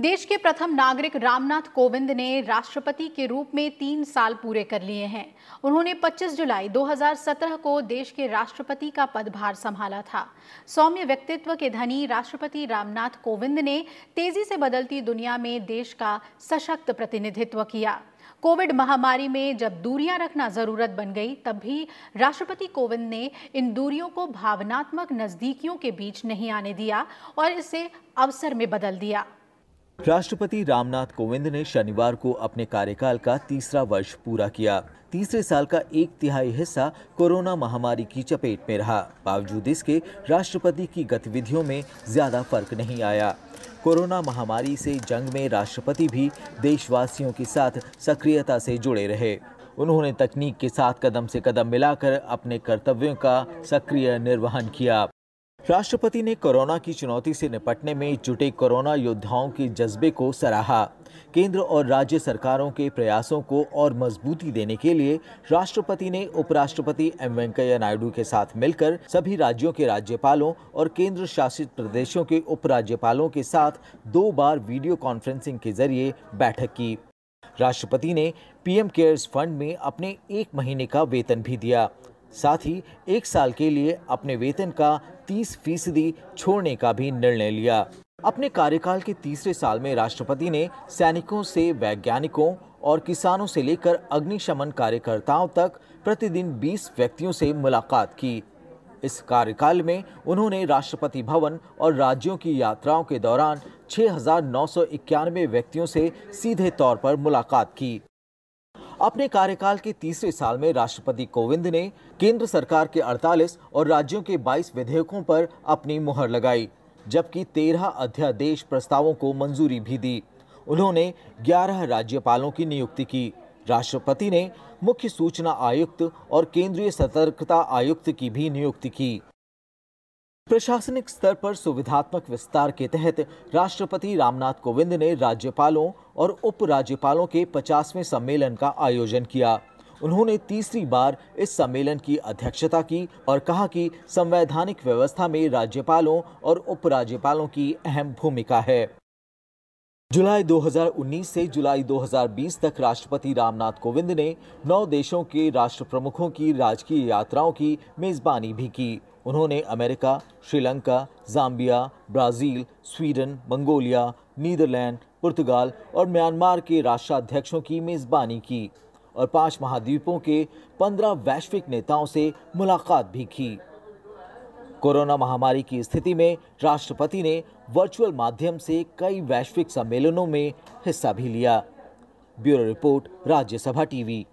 देश के प्रथम नागरिक रामनाथ कोविंद ने राष्ट्रपति के रूप में तीन साल पूरे कर लिए हैं उन्होंने 25 जुलाई 2017 को देश के राष्ट्रपति का पदभार संभाला था सौम्य व्यक्तित्व के धनी राष्ट्रपति रामनाथ कोविंद ने तेजी से बदलती दुनिया में देश का सशक्त प्रतिनिधित्व किया कोविड महामारी में जब दूरियां रखना जरूरत बन गई तब भी राष्ट्रपति कोविंद ने इन दूरियों को भावनात्मक नजदीकियों के बीच नहीं आने दिया और इसे अवसर में बदल दिया राष्ट्रपति रामनाथ कोविंद ने शनिवार को अपने कार्यकाल का तीसरा वर्ष पूरा किया तीसरे साल का एक तिहाई हिस्सा कोरोना महामारी की चपेट में रहा बावजूद इसके राष्ट्रपति की गतिविधियों में ज़्यादा फर्क नहीं आया कोरोना महामारी से जंग में राष्ट्रपति भी देशवासियों के साथ सक्रियता से जुड़े रहे उन्होंने तकनीक के साथ कदम से कदम मिलाकर अपने कर्तव्यों का सक्रिय निर्वहन किया राष्ट्रपति ने कोरोना की चुनौती से निपटने में जुटे कोरोना योद्धाओं के जज्बे को सराहा केंद्र और राज्य सरकारों के प्रयासों को और मजबूती देने के लिए राष्ट्रपति ने उपराष्ट्रपति एम वेंकैया नायडू के साथ मिलकर सभी राज्यों के राज्यपालों और केंद्र शासित प्रदेशों के उपराज्यपालों के साथ दो बार वीडियो कॉन्फ्रेंसिंग के जरिए बैठक की राष्ट्रपति ने पीएम केयर्स फंड में अपने एक महीने का वेतन भी दिया साथ ही एक साल के लिए अपने वेतन का 30 फीसदी छोड़ने का भी निर्णय लिया अपने कार्यकाल के तीसरे साल में राष्ट्रपति ने सैनिकों से वैज्ञानिकों और किसानों से लेकर अग्निशमन कार्यकर्ताओं तक प्रतिदिन 20 व्यक्तियों से मुलाकात की इस कार्यकाल में उन्होंने राष्ट्रपति भवन और राज्यों की यात्राओं के दौरान 6,991 व्यक्तियों से सीधे तौर पर मुलाकात की अपने कार्यकाल के तीसरे साल में राष्ट्रपति कोविंद ने केंद्र सरकार के 48 और राज्यों के 22 विधेयकों पर अपनी मुहर लगाई जबकि 13 अध्यादेश प्रस्तावों को मंजूरी भी दी उन्होंने 11 राज्यपालों की नियुक्ति की राष्ट्रपति ने मुख्य सूचना आयुक्त और केंद्रीय सतर्कता आयुक्त की भी नियुक्ति की प्रशासनिक स्तर पर सुविधात्मक विस्तार के तहत राष्ट्रपति रामनाथ कोविंद ने राज्यपालों और उप राज्यपालों के 50वें सम्मेलन का आयोजन किया उन्होंने तीसरी बार इस सम्मेलन की अध्यक्षता की और कहा कि संवैधानिक व्यवस्था में राज्यपालों और उपराज्यपालों की अहम भूमिका है जुलाई 2019 से जुलाई 2020 तक राष्ट्रपति रामनाथ कोविंद ने नौ देशों के राष्ट्र प्रमुखों की राजकीय यात्राओं की मेजबानी भी की उन्होंने America Sri Lanka Zambia Brazil Sweden Mongolia Netherland पुर्तगाल और म्यांमार के राष्ट्राध्यक्षों की मेज़बानी की और पांच महाद्वीपों के पंद्रह वैश्विक नेताओं से मुलाकात भी की कोरोना महामारी की स्थिति में राष्ट्रपति ने वर्चुअल माध्यम से कई वैश्विक सम्मेलनों में हिस्सा भी लिया ब्यूरो रिपोर्ट राज्यसभा टीवी